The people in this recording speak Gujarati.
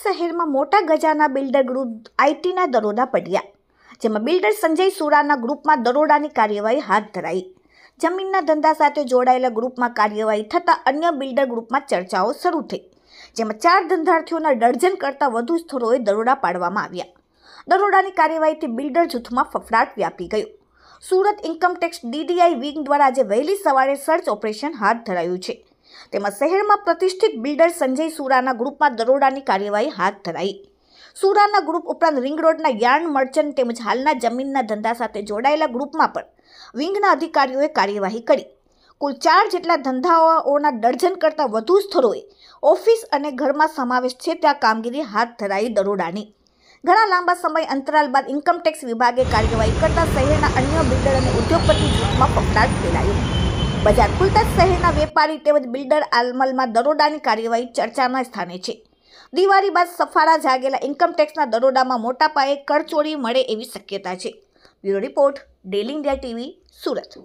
સુરત શહેરમાં મોટા ગજાના બિલ્ડર ગ્રુપ આઈટીના દરોડા પડ્યા જેમાં બિલ્ડર સંજય સુરાના ગ્રુપમાં દરોડાની કાર્યવાહી હાથ ધરાઈ જમીનના ધંધા સાથે જોડાયેલા ગ્રુપમાં કાર્યવાહી થતાં અન્ય બિલ્ડર ગ્રુપમાં ચર્ચાઓ શરૂ થઈ જેમાં ચાર ધંધાર્થીઓના ડર્જન કરતા વધુ સ્થળોએ દરોડા પાડવામાં આવ્યા દરોડાની કાર્યવાહીથી બિલ્ડર જૂથમાં ફફડાટ વ્યાપી ગયો સુરત ઇન્કમટેક્સ ડીડીઆઈ વિંગ દ્વારા આજે વહેલી સવારે સર્ચ ઓપરેશન હાથ ધરાયું છે તેમાં શહેરમાં પ્રતિષ્ઠિત બિલ્ડર સંજય સુરાના ગ્રુપમાં દરોડાની કાર્યવાહી હાથ ધરાઈ સુરાના ગ્રુપ ઉપરાંત રિંગ રોડના યાર્ન મર્ચન્ટ તેમજ હાલના જમીનના ધંધા સાથે જોડાયેલા ગ્રુપમાં પણ વિંગના અધિકારીઓએ કાર્યવાહી કરી કુલ ચાર જેટલા ધંધાઓના દર્જન કરતાં વધુ સ્થળોએ ઓફિસ અને ઘરમાં સમાવેશ છે ત્યાં કામગીરી હાથ ધરાઈ દરોડાની ઘણા લાંબા સમય અંતરાલ બાદ ઇન્કમટેક્સ વિભાગે કાર્યવાહી કરતા શહેરના અન્ય બિલ્ડર અને ઉદ્યોગપતિ જૂથમાં પકડાટ ફેલાયો બજાર ખુલતા શહેરના વેપારી તેમજ બિલ્ડર આલમલમાં દરોડાની કાર્યવાહી ચર્ચાના સ્થાને છે દિવાળી બાદ સફાળા જાગેલા ઇન્કમટેક્સના દરોડામાં મોટા પાયે કરચોરી મળે એવી શક્યતા છે bureau report daily India TV Surat